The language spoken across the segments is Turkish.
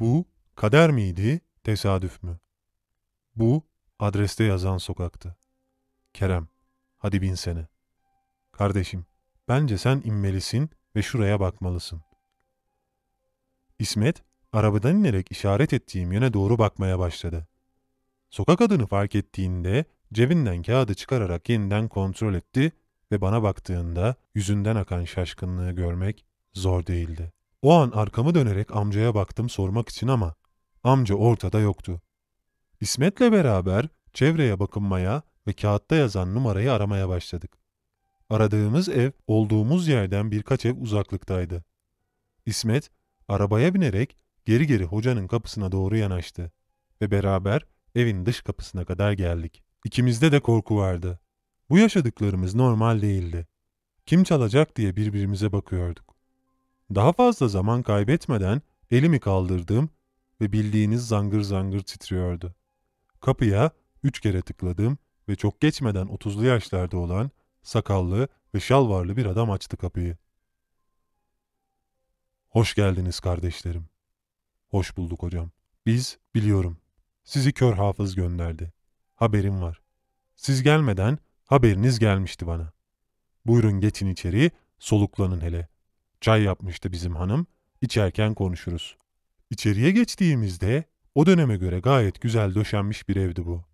Bu kader miydi, tesadüf mü? Bu adreste yazan sokaktı. Kerem, hadi bin sene. Kardeşim, bence sen inmelisin ve şuraya bakmalısın. İsmet, arabadan inerek işaret ettiğim yöne doğru bakmaya başladı. Sokak adını fark ettiğinde cebinden kağıdı çıkararak yeniden kontrol etti ve bana baktığında yüzünden akan şaşkınlığı görmek zor değildi. O an arkamı dönerek amcaya baktım sormak için ama amca ortada yoktu. İsmet'le beraber çevreye bakınmaya ve kağıtta yazan numarayı aramaya başladık. Aradığımız ev olduğumuz yerden birkaç ev uzaklıktaydı. İsmet arabaya binerek geri geri hocanın kapısına doğru yanaştı ve beraber evin dış kapısına kadar geldik. İkimizde de korku vardı. Bu yaşadıklarımız normal değildi. Kim çalacak diye birbirimize bakıyorduk. Daha fazla zaman kaybetmeden elimi kaldırdım ve bildiğiniz zangır zangır titriyordu. Kapıya üç kere tıkladım ve çok geçmeden otuzlu yaşlarda olan sakallı ve şalvarlı bir adam açtı kapıyı. Hoş geldiniz kardeşlerim. Hoş bulduk hocam. Biz biliyorum. Sizi kör hafız gönderdi. Haberim var. Siz gelmeden haberiniz gelmişti bana. Buyurun geçin içeri, soluklanın hele. Çay yapmıştı bizim hanım, İçerken konuşuruz. İçeriye geçtiğimizde o döneme göre gayet güzel döşenmiş bir evdi bu.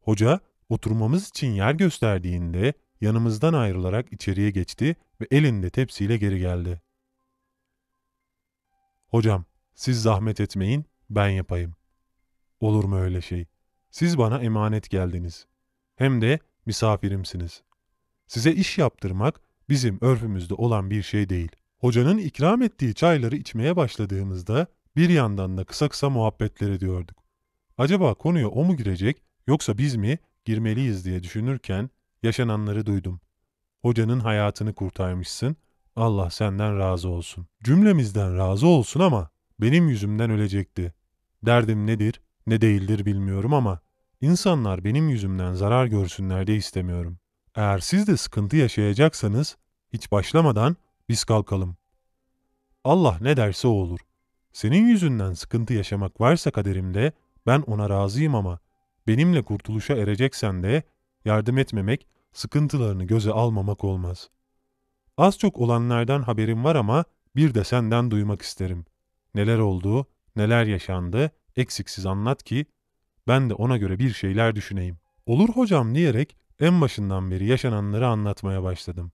Hoca oturmamız için yer gösterdiğinde yanımızdan ayrılarak içeriye geçti ve elinde tepsiyle geri geldi. Hocam, siz zahmet etmeyin, ben yapayım. Olur mu öyle şey? Siz bana emanet geldiniz. Hem de misafirimsiniz. Size iş yaptırmak bizim örfümüzde olan bir şey değil. Hocanın ikram ettiği çayları içmeye başladığımızda bir yandan da kısa kısa muhabbetler ediyorduk. Acaba konuya o mu girecek yoksa biz mi girmeliyiz diye düşünürken yaşananları duydum. Hocanın hayatını kurtarmışsın, Allah senden razı olsun. Cümlemizden razı olsun ama benim yüzümden ölecekti. Derdim nedir, ne değildir bilmiyorum ama insanlar benim yüzümden zarar görsünler de istemiyorum. Eğer siz de sıkıntı yaşayacaksanız hiç başlamadan biz kalkalım. Allah ne derse o olur. Senin yüzünden sıkıntı yaşamak varsa kaderimde ben ona razıyım ama benimle kurtuluşa ereceksen de yardım etmemek, sıkıntılarını göze almamak olmaz. Az çok olanlardan haberim var ama bir de senden duymak isterim. Neler oldu, neler yaşandı eksiksiz anlat ki ben de ona göre bir şeyler düşüneyim. Olur hocam diyerek en başından beri yaşananları anlatmaya başladım.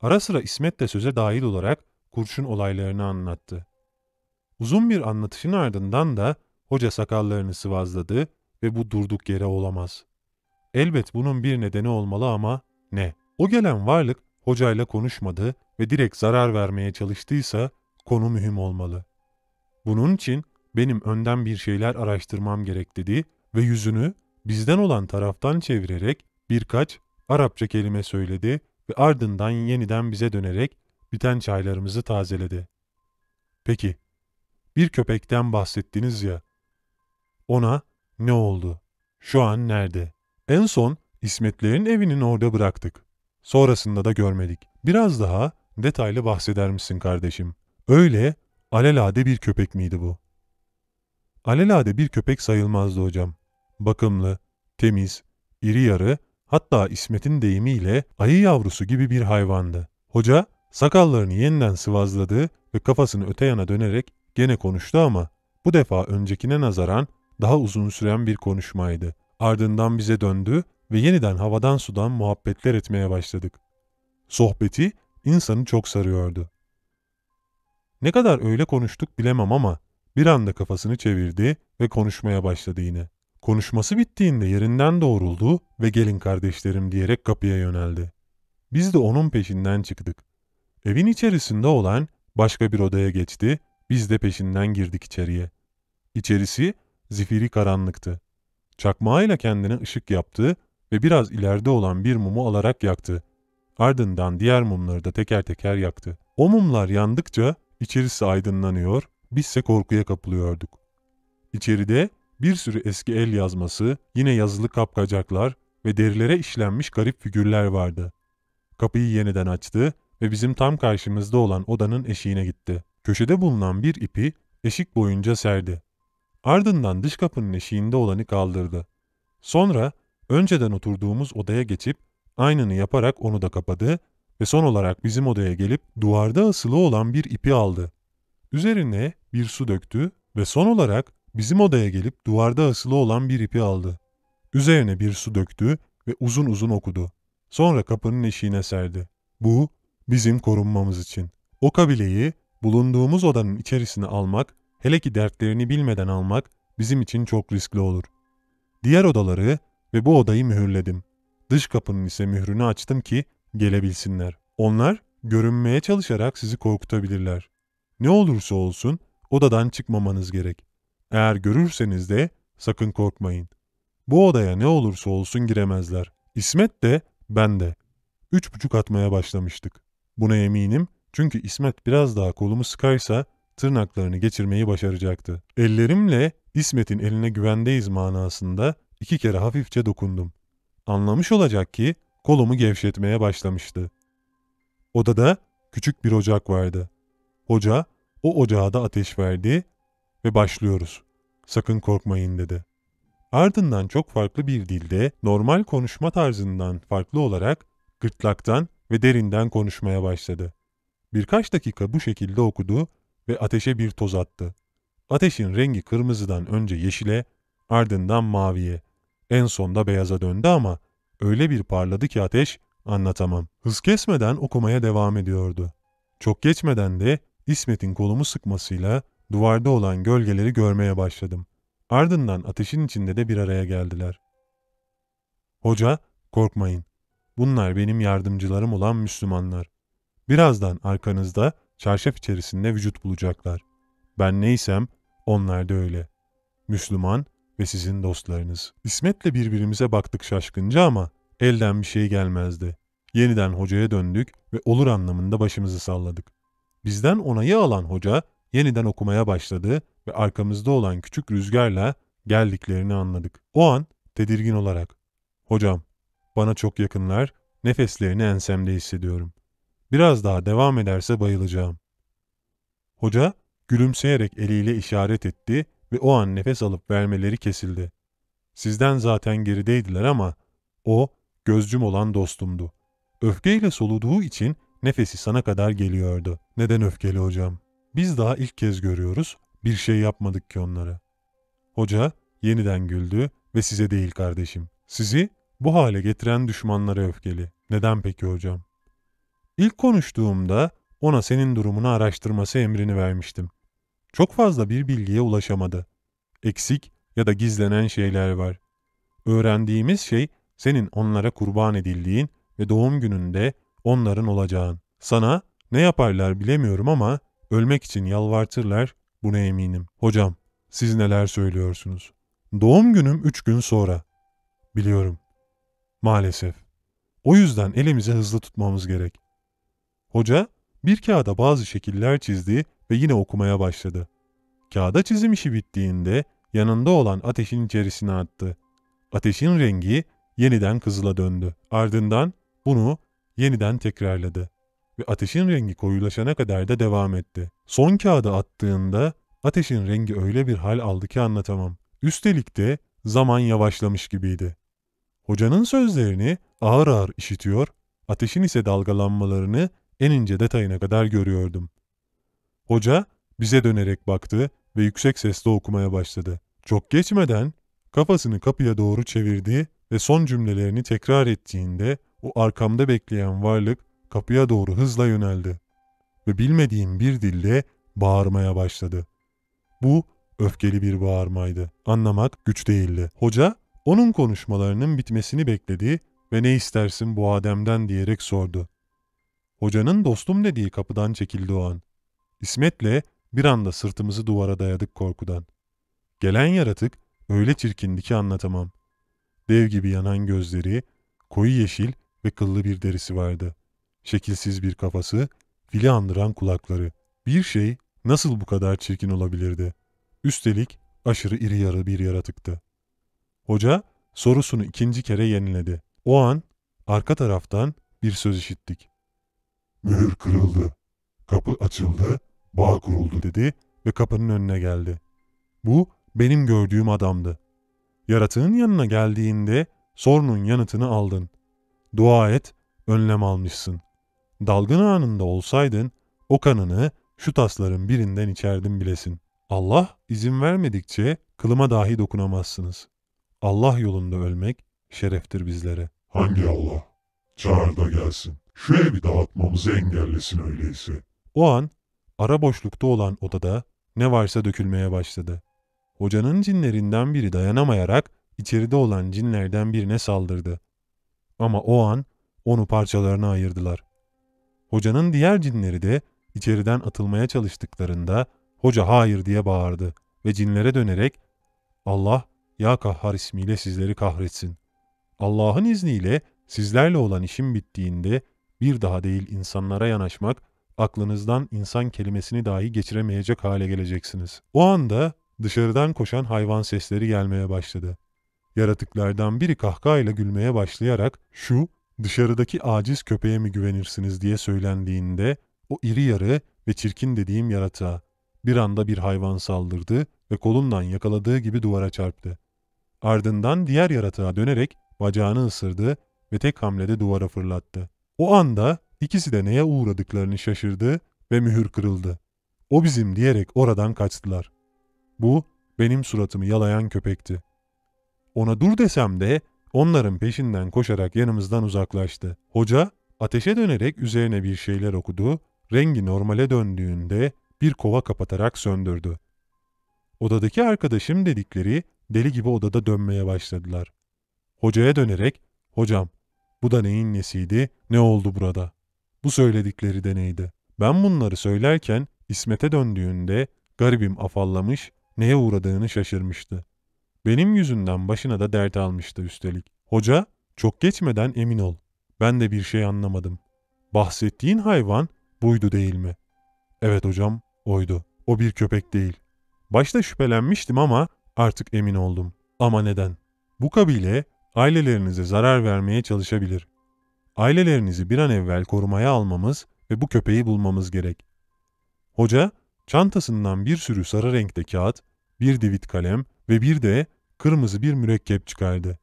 Ara sıra İsmet de söze dahil olarak kurşun olaylarını anlattı. Uzun bir anlatışın ardından da hoca sakallarını sıvazladı ve bu durduk yere olamaz. Elbet bunun bir nedeni olmalı ama ne? O gelen varlık hocayla konuşmadı ve direkt zarar vermeye çalıştıysa konu mühim olmalı. Bunun için benim önden bir şeyler araştırmam gerek dedi ve yüzünü bizden olan taraftan çevirerek birkaç Arapça kelime söyledi ve ardından yeniden bize dönerek biten çaylarımızı tazeledi. Peki, bir köpekten bahsettiniz ya. Ona ne oldu? Şu an nerede? En son İsmetlerin evinin orada bıraktık. Sonrasında da görmedik. Biraz daha detaylı bahseder misin kardeşim? Öyle alelade bir köpek miydi bu? Alelade bir köpek sayılmazdı hocam. Bakımlı, temiz, iri yarı Hatta İsmet'in deyimiyle ayı yavrusu gibi bir hayvandı. Hoca sakallarını yeniden sıvazladı ve kafasını öte yana dönerek gene konuştu ama bu defa öncekine nazaran daha uzun süren bir konuşmaydı. Ardından bize döndü ve yeniden havadan sudan muhabbetler etmeye başladık. Sohbeti insanı çok sarıyordu. Ne kadar öyle konuştuk bilemem ama bir anda kafasını çevirdi ve konuşmaya başladı yine. Konuşması bittiğinde yerinden doğruldu ve gelin kardeşlerim diyerek kapıya yöneldi. Biz de onun peşinden çıktık. Evin içerisinde olan başka bir odaya geçti, biz de peşinden girdik içeriye. İçerisi zifiri karanlıktı. Çakmağıyla kendine ışık yaptı ve biraz ileride olan bir mumu alarak yaktı. Ardından diğer mumları da teker teker yaktı. O mumlar yandıkça içerisi aydınlanıyor, bizse korkuya kapılıyorduk. İçeride bir sürü eski el yazması, yine yazılı kapkacaklar ve derilere işlenmiş garip figürler vardı. Kapıyı yeniden açtı ve bizim tam karşımızda olan odanın eşiğine gitti. Köşede bulunan bir ipi eşik boyunca serdi. Ardından dış kapının eşiğinde olanı kaldırdı. Sonra önceden oturduğumuz odaya geçip aynını yaparak onu da kapadı ve son olarak bizim odaya gelip duvarda asılı olan bir ipi aldı. Üzerine bir su döktü ve son olarak Bizim odaya gelip duvarda asılı olan bir ipi aldı. Üzerine bir su döktü ve uzun uzun okudu. Sonra kapının eşiğine serdi. Bu bizim korunmamız için. O kabileyi bulunduğumuz odanın içerisine almak, hele ki dertlerini bilmeden almak bizim için çok riskli olur. Diğer odaları ve bu odayı mühürledim. Dış kapının ise mührünü açtım ki gelebilsinler. Onlar görünmeye çalışarak sizi korkutabilirler. Ne olursa olsun odadan çıkmamanız gerek. Eğer görürseniz de sakın korkmayın. Bu odaya ne olursa olsun giremezler. İsmet de ben de. Üç buçuk atmaya başlamıştık. Buna eminim çünkü İsmet biraz daha kolumu sıkarsa tırnaklarını geçirmeyi başaracaktı. Ellerimle İsmet'in eline güvendeyiz manasında iki kere hafifçe dokundum. Anlamış olacak ki kolumu gevşetmeye başlamıştı. Odada küçük bir ocak vardı. Hoca o ocağa da ateş verdi ve başlıyoruz. Sakın korkmayın dedi. Ardından çok farklı bir dilde normal konuşma tarzından farklı olarak gırtlaktan ve derinden konuşmaya başladı. Birkaç dakika bu şekilde okudu ve ateşe bir toz attı. Ateşin rengi kırmızıdan önce yeşile, ardından maviye, en sonda beyaza döndü ama öyle bir parladı ki ateş anlatamam. Hız kesmeden okumaya devam ediyordu. Çok geçmeden de İsmet'in kolumu sıkmasıyla duvarda olan gölgeleri görmeye başladım. Ardından ateşin içinde de bir araya geldiler. Hoca, korkmayın. Bunlar benim yardımcılarım olan Müslümanlar. Birazdan arkanızda çarşaf içerisinde vücut bulacaklar. Ben neysem onlar da öyle. Müslüman ve sizin dostlarınız. İsmet'le birbirimize baktık şaşkınca ama elden bir şey gelmezdi. Yeniden hocaya döndük ve olur anlamında başımızı salladık. Bizden onayı alan hoca yeniden okumaya başladı ve arkamızda olan küçük rüzgarla geldiklerini anladık. O an tedirgin olarak "Hocam, bana çok yakınlar, nefeslerini ensemde hissediyorum. Biraz daha devam ederse bayılacağım." Hoca gülümseyerek eliyle işaret etti ve o an nefes alıp vermeleri kesildi. Sizden zaten gerideydiler ama o gözcüm olan dostumdu. Öfkeyle soluduğu için nefesi sana kadar geliyordu. Neden öfkeli hocam?'' Biz daha ilk kez görüyoruz, bir şey yapmadık ki onlara. Hoca yeniden güldü ve size değil kardeşim. Sizi bu hale getiren düşmanlara öfkeli. Neden peki hocam? İlk konuştuğumda ona senin durumunu araştırması emrini vermiştim. Çok fazla bir bilgiye ulaşamadı. Eksik ya da gizlenen şeyler var. Öğrendiğimiz şey senin onlara kurban edildiğin ve doğum gününde onların olacağın. Sana ne yaparlar bilemiyorum ama Ölmek için yalvartırlar, buna eminim. Hocam, siz neler söylüyorsunuz? Doğum günüm üç gün sonra. Biliyorum. Maalesef. O yüzden elimizi hızlı tutmamız gerek. Hoca, bir kağıda bazı şekiller çizdi ve yine okumaya başladı. Kağıda çizim işi bittiğinde yanında olan ateşin içerisine attı. Ateşin rengi yeniden kızıla döndü. Ardından bunu yeniden tekrarladı ve ateşin rengi koyulaşana kadar da devam etti. Son kağıda attığında ateşin rengi öyle bir hal aldı ki anlatamam. Üstelik de zaman yavaşlamış gibiydi. Hocanın sözlerini ağır ağır işitiyor, ateşin ise dalgalanmalarını en ince detayına kadar görüyordum. Hoca bize dönerek baktı ve yüksek sesle okumaya başladı. Çok geçmeden kafasını kapıya doğru çevirdi ve son cümlelerini tekrar ettiğinde o arkamda bekleyen varlık kapıya doğru hızla yöneldi ve bilmediğim bir dille bağırmaya başladı. Bu öfkeli bir bağırmaydı. Anlamak güç değildi. Hoca onun konuşmalarının bitmesini bekledi ve ne istersin bu Adem'den diyerek sordu. Hocanın dostum dediği kapıdan çekildi o an. İsmet'le bir anda sırtımızı duvara dayadık korkudan. Gelen yaratık öyle çirkindi ki anlatamam. Dev gibi yanan gözleri, koyu yeşil ve kıllı bir derisi vardı. Şekilsiz bir kafası, fili andıran kulakları. Bir şey nasıl bu kadar çirkin olabilirdi? Üstelik aşırı iri yarı bir yaratıktı. Hoca sorusunu ikinci kere yeniledi. O an arka taraftan bir söz işittik. Mühür kırıldı, kapı açıldı, bağ kuruldu dedi ve kapının önüne geldi. Bu benim gördüğüm adamdı. Yaratığın yanına geldiğinde sorunun yanıtını aldın. Dua et, önlem almışsın. Dalgın anında olsaydın o kanını şu tasların birinden içerdin bilesin. Allah izin vermedikçe kılıma dahi dokunamazsınız. Allah yolunda ölmek şereftir bizlere. Hangi Allah? Çağır da gelsin. Şu evi dağıtmamızı engellesin öyleyse. O an ara boşlukta olan odada ne varsa dökülmeye başladı. Hocanın cinlerinden biri dayanamayarak içeride olan cinlerden birine saldırdı. Ama o an onu parçalarına ayırdılar. Hocanın diğer cinleri de içeriden atılmaya çalıştıklarında hoca hayır diye bağırdı ve cinlere dönerek Allah ya kahhar ismiyle sizleri kahretsin. Allah'ın izniyle sizlerle olan işim bittiğinde bir daha değil insanlara yanaşmak, aklınızdan insan kelimesini dahi geçiremeyecek hale geleceksiniz. O anda dışarıdan koşan hayvan sesleri gelmeye başladı. Yaratıklardan biri kahkahayla gülmeye başlayarak şu dışarıdaki aciz köpeğe mi güvenirsiniz diye söylendiğinde o iri yarı ve çirkin dediğim yaratığa bir anda bir hayvan saldırdı ve kolundan yakaladığı gibi duvara çarptı. Ardından diğer yaratığa dönerek bacağını ısırdı ve tek hamlede duvara fırlattı. O anda ikisi de neye uğradıklarını şaşırdı ve mühür kırıldı. O bizim diyerek oradan kaçtılar. Bu benim suratımı yalayan köpekti. Ona dur desem de Onların peşinden koşarak yanımızdan uzaklaştı. Hoca ateşe dönerek üzerine bir şeyler okudu, rengi normale döndüğünde bir kova kapatarak söndürdü. Odadaki arkadaşım dedikleri deli gibi odada dönmeye başladılar. Hocaya dönerek, ''Hocam, bu da neyin nesiydi, ne oldu burada? Bu söyledikleri de neydi?'' Ben bunları söylerken İsmet'e döndüğünde garibim afallamış, neye uğradığını şaşırmıştı. Benim yüzünden başına da dert almıştı üstelik. Hoca, çok geçmeden emin ol. Ben de bir şey anlamadım. Bahsettiğin hayvan buydu değil mi? Evet hocam, oydu. O bir köpek değil. Başta şüphelenmiştim ama artık emin oldum. Ama neden? Bu kabile ailelerinize zarar vermeye çalışabilir. Ailelerinizi bir an evvel korumaya almamız ve bu köpeği bulmamız gerek. Hoca, çantasından bir sürü sarı renkte kağıt, bir divit kalem ve bir de kırmızı bir mürekkep çıkardı.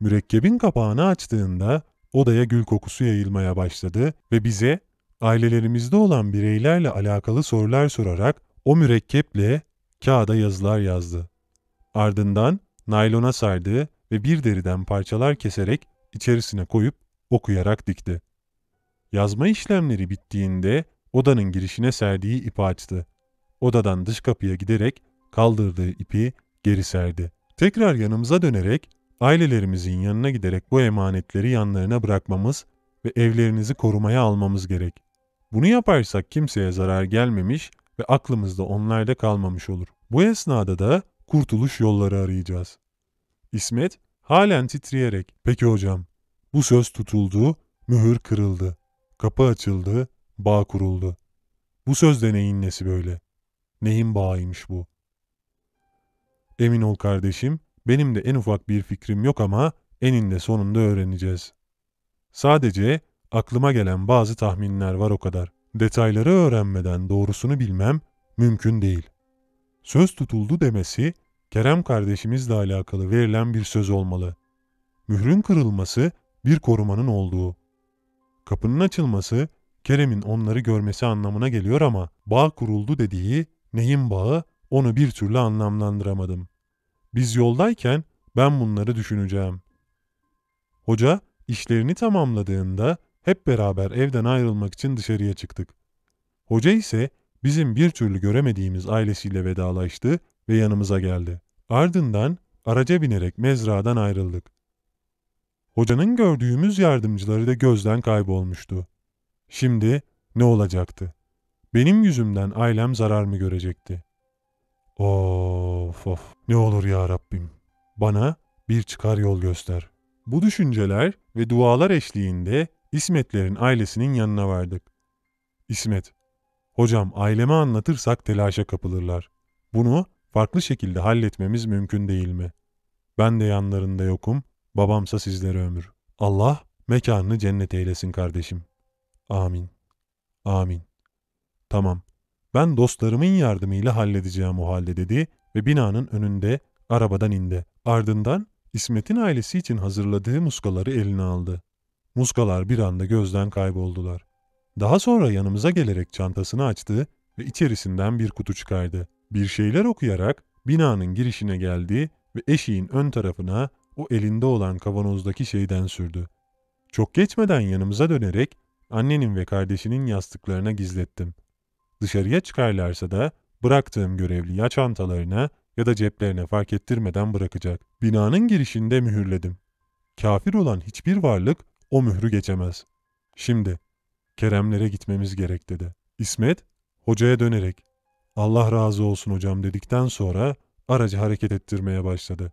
Mürekkebin kapağını açtığında odaya gül kokusu yayılmaya başladı ve bize ailelerimizde olan bireylerle alakalı sorular sorarak o mürekkeple kağıda yazılar yazdı. Ardından naylona sardı ve bir deriden parçalar keserek içerisine koyup okuyarak dikti. Yazma işlemleri bittiğinde odanın girişine serdiği ipi açtı. Odadan dış kapıya giderek kaldırdığı ipi geri serdi. Tekrar yanımıza dönerek ailelerimizin yanına giderek bu emanetleri yanlarına bırakmamız ve evlerinizi korumaya almamız gerek. Bunu yaparsak kimseye zarar gelmemiş ve aklımızda onlarda kalmamış olur. Bu esnada da kurtuluş yolları arayacağız. İsmet halen titreyerek peki hocam bu söz tutuldu, mühür kırıldı, kapı açıldı, bağ kuruldu. Bu söz de neyin nesi böyle? Neyin bağıymış bu? Emin ol kardeşim, benim de en ufak bir fikrim yok ama eninde sonunda öğreneceğiz. Sadece aklıma gelen bazı tahminler var o kadar. Detayları öğrenmeden doğrusunu bilmem mümkün değil. Söz tutuldu demesi Kerem kardeşimizle alakalı verilen bir söz olmalı. Mührün kırılması bir korumanın olduğu. Kapının açılması Kerem'in onları görmesi anlamına geliyor ama bağ kuruldu dediği neyin bağı onu bir türlü anlamlandıramadım. Biz yoldayken ben bunları düşüneceğim. Hoca işlerini tamamladığında hep beraber evden ayrılmak için dışarıya çıktık. Hoca ise bizim bir türlü göremediğimiz ailesiyle vedalaştı ve yanımıza geldi. Ardından araca binerek mezradan ayrıldık. Hocanın gördüğümüz yardımcıları da gözden kaybolmuştu. Şimdi ne olacaktı? Benim yüzümden ailem zarar mı görecekti? Of of ne olur ya Rabbim bana bir çıkar yol göster. Bu düşünceler ve dualar eşliğinde İsmetlerin ailesinin yanına vardık. İsmet, hocam aileme anlatırsak telaşa kapılırlar. Bunu farklı şekilde halletmemiz mümkün değil mi? Ben de yanlarında yokum, babamsa sizlere ömür. Allah mekanını cennet eylesin kardeşim. Amin. Amin. Tamam, ben dostlarımın yardımıyla halledeceğim o halde dedi ve binanın önünde arabadan indi. Ardından İsmet'in ailesi için hazırladığı muskaları eline aldı. Muskalar bir anda gözden kayboldular. Daha sonra yanımıza gelerek çantasını açtı ve içerisinden bir kutu çıkardı. Bir şeyler okuyarak binanın girişine geldi ve eşiğin ön tarafına o elinde olan kavanozdaki şeyden sürdü. Çok geçmeden yanımıza dönerek annenin ve kardeşinin yastıklarına gizlettim. Dışarıya çıkarlarsa da bıraktığım görevli ya çantalarına ya da ceplerine fark ettirmeden bırakacak. Binanın girişinde mühürledim. Kafir olan hiçbir varlık o mührü geçemez. Şimdi Keremlere gitmemiz gerek dedi. İsmet hocaya dönerek Allah razı olsun hocam dedikten sonra aracı hareket ettirmeye başladı.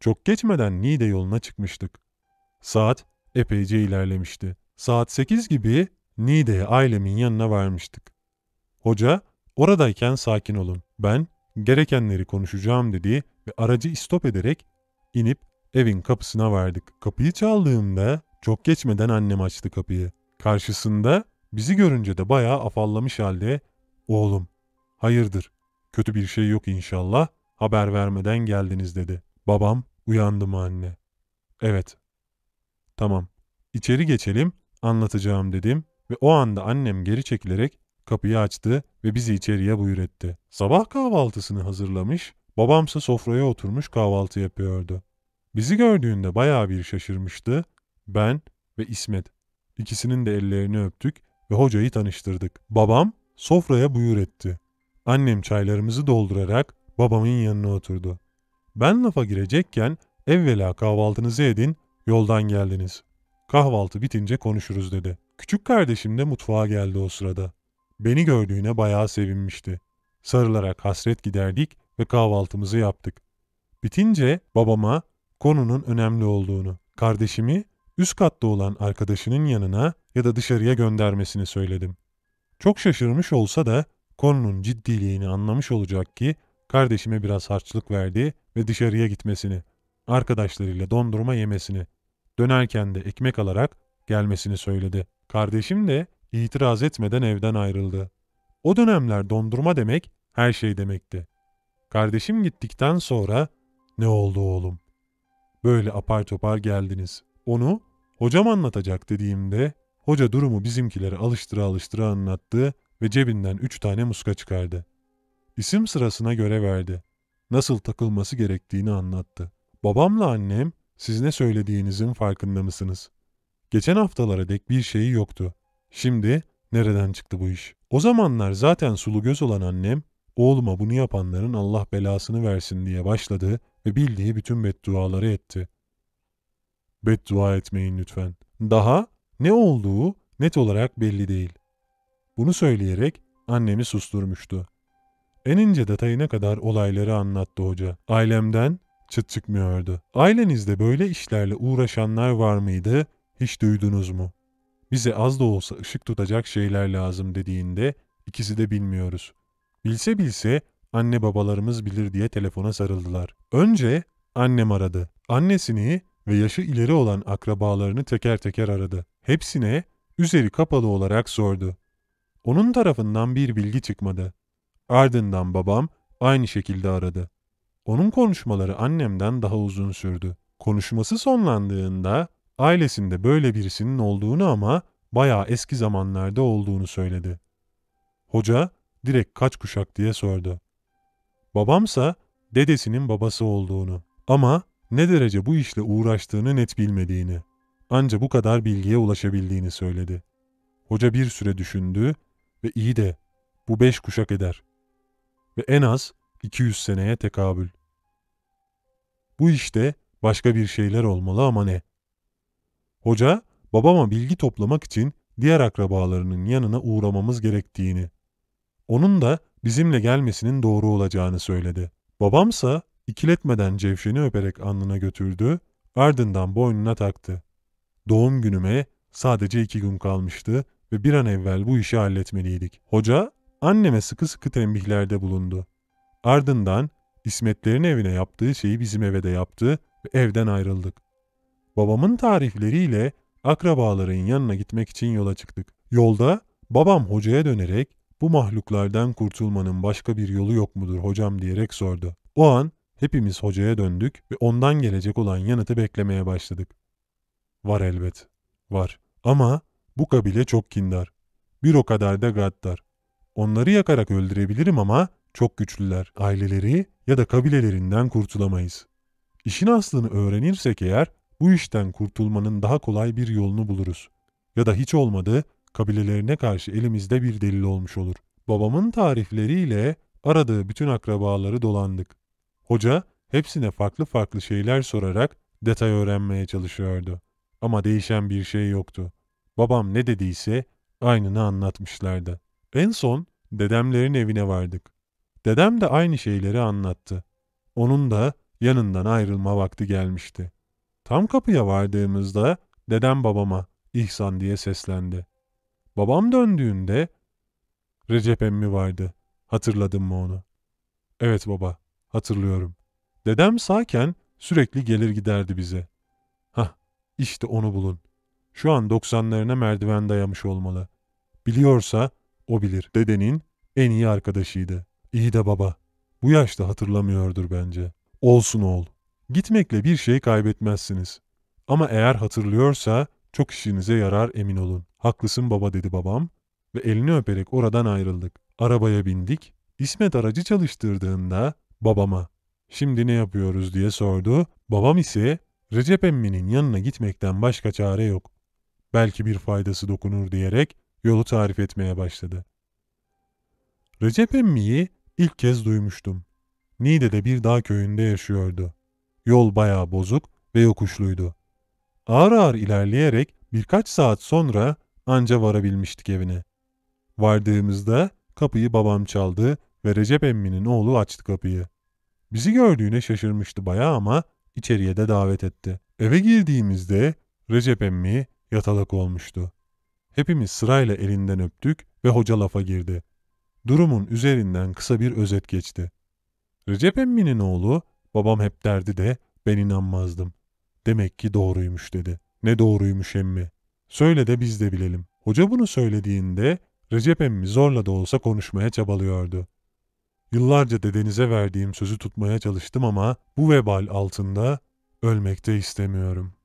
Çok geçmeden Niğde yoluna çıkmıştık. Saat epeyce ilerlemişti. Saat 8 gibi Niğde'ye ailemin yanına varmıştık. Hoca, oradayken sakin olun. Ben gerekenleri konuşacağım dedi ve aracı istop ederek inip evin kapısına vardık. Kapıyı çaldığımda çok geçmeden annem açtı kapıyı. Karşısında bizi görünce de bayağı afallamış halde ''Oğlum, hayırdır, kötü bir şey yok inşallah, haber vermeden geldiniz.'' dedi. Babam uyandı mı anne? Evet. Tamam. İçeri geçelim, anlatacağım dedim ve o anda annem geri çekilerek Kapıyı açtı ve bizi içeriye buyur etti. Sabah kahvaltısını hazırlamış, babamsa sofraya oturmuş kahvaltı yapıyordu. Bizi gördüğünde bayağı bir şaşırmıştı. Ben ve İsmet. İkisinin de ellerini öptük ve hocayı tanıştırdık. Babam sofraya buyur etti. Annem çaylarımızı doldurarak babamın yanına oturdu. Ben lafa girecekken evvela kahvaltınızı edin, yoldan geldiniz. Kahvaltı bitince konuşuruz dedi. Küçük kardeşim de mutfağa geldi o sırada. Beni gördüğüne bayağı sevinmişti. Sarılarak hasret giderdik ve kahvaltımızı yaptık. Bitince babama konunun önemli olduğunu, kardeşimi üst katta olan arkadaşının yanına ya da dışarıya göndermesini söyledim. Çok şaşırmış olsa da konunun ciddiliğini anlamış olacak ki kardeşime biraz harçlık verdi ve dışarıya gitmesini, arkadaşlarıyla dondurma yemesini, dönerken de ekmek alarak gelmesini söyledi. Kardeşim de İtiraz etmeden evden ayrıldı. O dönemler dondurma demek her şey demekti. Kardeşim gittikten sonra ne oldu oğlum? Böyle apar topar geldiniz. Onu hocam anlatacak dediğimde hoca durumu bizimkilere alıştıra alıştıra anlattı ve cebinden üç tane muska çıkardı. İsim sırasına göre verdi. Nasıl takılması gerektiğini anlattı. Babamla annem siz ne söylediğinizin farkında mısınız? Geçen haftalara dek bir şeyi yoktu. Şimdi nereden çıktı bu iş? O zamanlar zaten sulu göz olan annem, oğluma bunu yapanların Allah belasını versin diye başladı ve bildiği bütün bedduaları etti. Beddua etmeyin lütfen. Daha ne olduğu net olarak belli değil. Bunu söyleyerek annemi susturmuştu. En ince detayına kadar olayları anlattı hoca. Ailemden çıt çıkmıyordu. Ailenizde böyle işlerle uğraşanlar var mıydı? Hiç duydunuz mu? Bize az da olsa ışık tutacak şeyler lazım dediğinde ikisi de bilmiyoruz. Bilse bilse anne babalarımız bilir diye telefona sarıldılar. Önce annem aradı. Annesini ve yaşı ileri olan akrabalarını teker teker aradı. Hepsine üzeri kapalı olarak sordu. Onun tarafından bir bilgi çıkmadı. Ardından babam aynı şekilde aradı. Onun konuşmaları annemden daha uzun sürdü. Konuşması sonlandığında Ailesinde böyle birisinin olduğunu ama bayağı eski zamanlarda olduğunu söyledi. Hoca direkt kaç kuşak diye sordu. Babamsa dedesinin babası olduğunu ama ne derece bu işle uğraştığını net bilmediğini, anca bu kadar bilgiye ulaşabildiğini söyledi. Hoca bir süre düşündü ve iyi de bu beş kuşak eder ve en az 200 seneye tekabül. Bu işte başka bir şeyler olmalı ama ne? Hoca babama bilgi toplamak için diğer akrabalarının yanına uğramamız gerektiğini, onun da bizimle gelmesinin doğru olacağını söyledi. Babamsa ikiletmeden Cevşen'i öperek alnına götürdü, ardından boynuna taktı. Doğum günüme sadece iki gün kalmıştı ve bir an evvel bu işi halletmeliydik. Hoca anneme sıkı sıkı tembihlerde bulundu. Ardından İsmetlerin evine yaptığı şeyi bizim eve de yaptı ve evden ayrıldık. Babamın tarifleriyle akrabaların yanına gitmek için yola çıktık. Yolda babam hocaya dönerek bu mahluklardan kurtulmanın başka bir yolu yok mudur hocam diyerek sordu. O an hepimiz hocaya döndük ve ondan gelecek olan yanıtı beklemeye başladık. Var elbet, var. Ama bu kabile çok kindar. Bir o kadar da gaddar. Onları yakarak öldürebilirim ama çok güçlüler. Aileleri ya da kabilelerinden kurtulamayız. İşin aslını öğrenirsek eğer bu işten kurtulmanın daha kolay bir yolunu buluruz. Ya da hiç olmadı kabilelerine karşı elimizde bir delil olmuş olur. Babamın tarifleriyle aradığı bütün akrabaları dolandık. Hoca hepsine farklı farklı şeyler sorarak detay öğrenmeye çalışıyordu. Ama değişen bir şey yoktu. Babam ne dediyse aynını anlatmışlardı. En son dedemlerin evine vardık. Dedem de aynı şeyleri anlattı. Onun da yanından ayrılma vakti gelmişti. Tam kapıya vardığımızda dedem babama İhsan diye seslendi. Babam döndüğünde Recep emmi vardı. Hatırladın mı onu? Evet baba, hatırlıyorum. Dedem sağken sürekli gelir giderdi bize. Hah, işte onu bulun. Şu an doksanlarına merdiven dayamış olmalı. Biliyorsa o bilir. Dedenin en iyi arkadaşıydı. İyi de baba, bu yaşta hatırlamıyordur bence. Olsun oğul. Gitmekle bir şey kaybetmezsiniz. Ama eğer hatırlıyorsa çok işinize yarar emin olun. Haklısın baba dedi babam ve elini öperek oradan ayrıldık. Arabaya bindik. İsmet aracı çalıştırdığında babama şimdi ne yapıyoruz diye sordu. Babam ise Recep emminin yanına gitmekten başka çare yok. Belki bir faydası dokunur diyerek yolu tarif etmeye başladı. Recep emmiyi ilk kez duymuştum. Niğde'de bir dağ köyünde yaşıyordu. Yol bayağı bozuk ve yokuşluydu. Ağır ağır ilerleyerek birkaç saat sonra anca varabilmiştik evine. Vardığımızda kapıyı babam çaldı ve Recep emminin oğlu açtı kapıyı. Bizi gördüğüne şaşırmıştı bayağı ama içeriye de davet etti. Eve girdiğimizde Recep emmi yatalak olmuştu. Hepimiz sırayla elinden öptük ve hoca lafa girdi. Durumun üzerinden kısa bir özet geçti. Recep emminin oğlu Babam hep derdi de ben inanmazdım. Demek ki doğruymuş dedi. Ne doğruymuş emmi? Söyle de biz de bilelim. Hoca bunu söylediğinde Recep emmi zorla da olsa konuşmaya çabalıyordu. Yıllarca dedenize verdiğim sözü tutmaya çalıştım ama bu vebal altında ölmekte istemiyorum.